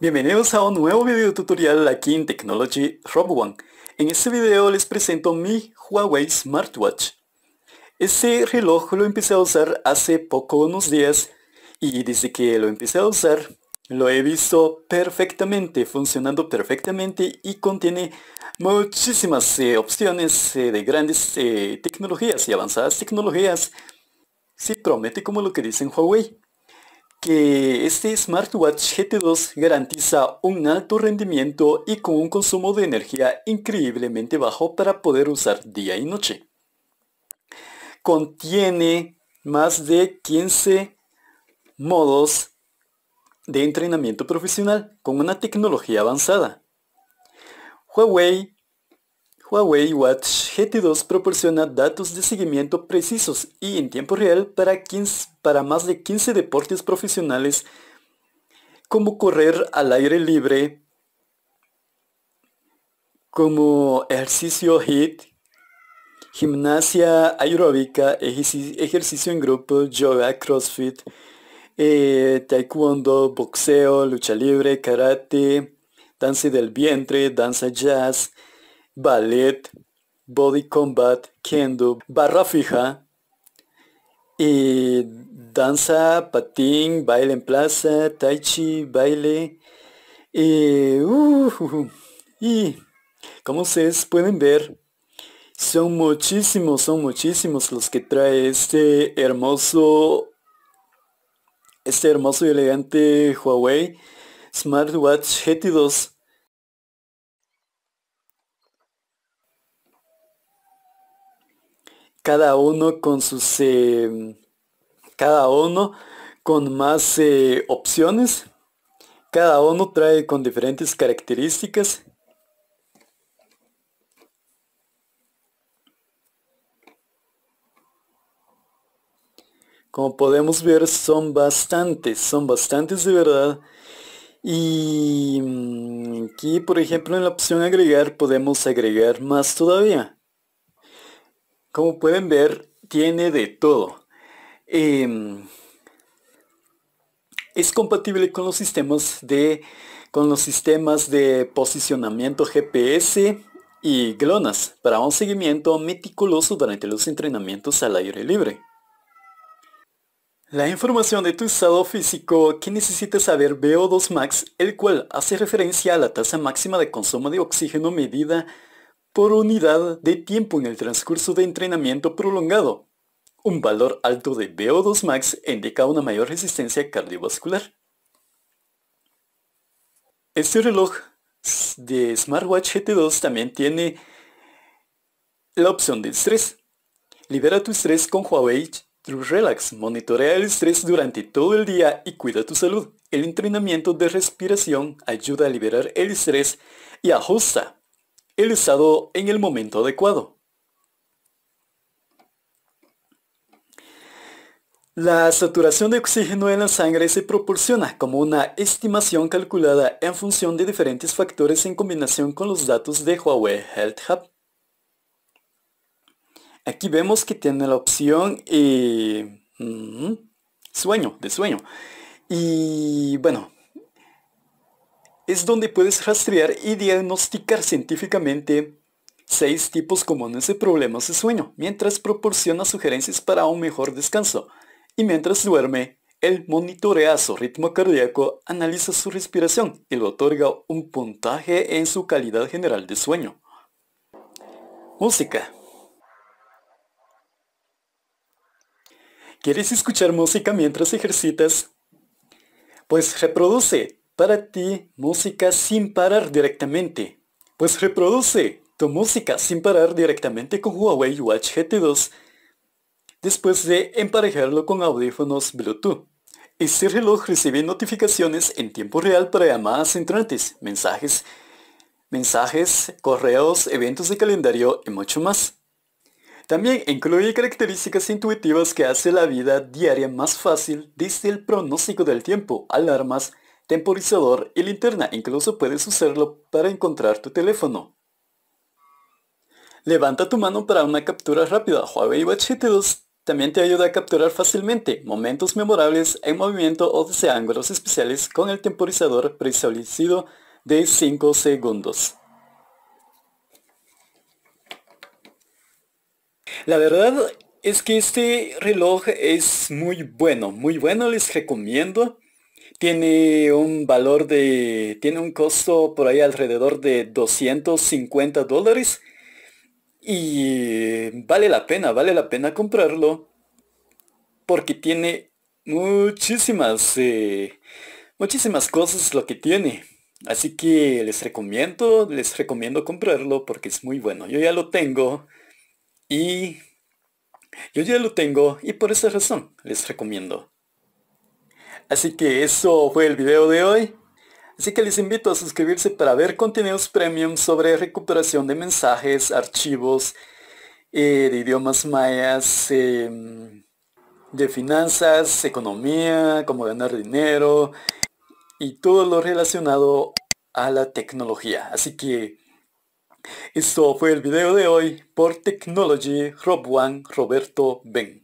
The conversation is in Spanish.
Bienvenidos a un nuevo video tutorial aquí en Technology Rob One. En este video les presento mi Huawei Smartwatch. Este reloj lo empecé a usar hace poco unos días y desde que lo empecé a usar lo he visto perfectamente, funcionando perfectamente y contiene muchísimas eh, opciones eh, de grandes eh, tecnologías y avanzadas tecnologías. Si promete como lo que dicen Huawei que este smartwatch GT2 garantiza un alto rendimiento y con un consumo de energía increíblemente bajo para poder usar día y noche. Contiene más de 15 modos de entrenamiento profesional con una tecnología avanzada. Huawei Huawei Watch GT2 proporciona datos de seguimiento precisos y en tiempo real para, para más de 15 deportes profesionales como correr al aire libre, como ejercicio HIIT, gimnasia aeróbica, ejercicio en grupo, yoga, crossfit, eh, taekwondo, boxeo, lucha libre, karate, danza del vientre, danza jazz, ballet, body combat, kendo, barra fija y danza, patín, baile en plaza, tai chi, baile uh, uh, uh, y, como ustedes pueden ver son muchísimos, son muchísimos los que trae este hermoso este hermoso y elegante Huawei Smartwatch GT2 cada uno con sus... Eh, cada uno con más eh, opciones. Cada uno trae con diferentes características. Como podemos ver son bastantes, son bastantes de verdad. Y mm, aquí por ejemplo en la opción agregar podemos agregar más todavía. Como pueden ver, tiene de todo. Em, es compatible con los sistemas de con los sistemas de posicionamiento GPS y Glonas para un seguimiento meticuloso durante los entrenamientos al aire libre. La información de tu estado físico que necesitas saber VO2 max, el cual hace referencia a la tasa máxima de consumo de oxígeno medida por unidad de tiempo en el transcurso de entrenamiento prolongado. Un valor alto de VO2 max indica una mayor resistencia cardiovascular. Este reloj de Smartwatch GT2 también tiene la opción de estrés. Libera tu estrés con Huawei True Relax. Monitorea el estrés durante todo el día y cuida tu salud. El entrenamiento de respiración ayuda a liberar el estrés y ajusta el estado en el momento adecuado. La saturación de oxígeno en la sangre se proporciona como una estimación calculada en función de diferentes factores en combinación con los datos de Huawei Health Hub. Aquí vemos que tiene la opción eh, mm, sueño, de sueño. Y bueno, es donde puedes rastrear y diagnosticar científicamente seis tipos comunes de problemas de sueño, mientras proporciona sugerencias para un mejor descanso. Y mientras duerme, él monitorea su ritmo cardíaco, analiza su respiración y le otorga un puntaje en su calidad general de sueño. Música. ¿Quieres escuchar música mientras ejercitas? Pues reproduce para ti música sin parar directamente. Pues reproduce tu música sin parar directamente con Huawei Watch GT2 después de emparejarlo con audífonos Bluetooth. Este reloj recibe notificaciones en tiempo real para llamadas entrantes, mensajes, mensajes, correos, eventos de calendario y mucho más. También incluye características intuitivas que hace la vida diaria más fácil desde el pronóstico del tiempo, alarmas, temporizador y linterna. Incluso puedes usarlo para encontrar tu teléfono. Levanta tu mano para una captura rápida. Huawei Watch GT2 también te ayuda a capturar fácilmente momentos memorables en movimiento o desde ángulos especiales con el temporizador preestablecido de 5 segundos. La verdad es que este reloj es muy bueno, muy bueno, les recomiendo. Tiene un valor de, tiene un costo por ahí alrededor de 250 dólares. Y vale la pena, vale la pena comprarlo. Porque tiene muchísimas, eh, muchísimas cosas lo que tiene. Así que les recomiendo, les recomiendo comprarlo porque es muy bueno. Yo ya lo tengo y yo ya lo tengo y por esa razón les recomiendo. Así que eso fue el video de hoy. Así que les invito a suscribirse para ver contenidos premium sobre recuperación de mensajes, archivos, eh, de idiomas mayas, em, de finanzas, economía, cómo ganar dinero y todo lo relacionado a la tecnología. Así que esto fue el video de hoy por Technology Rob One Roberto Ben.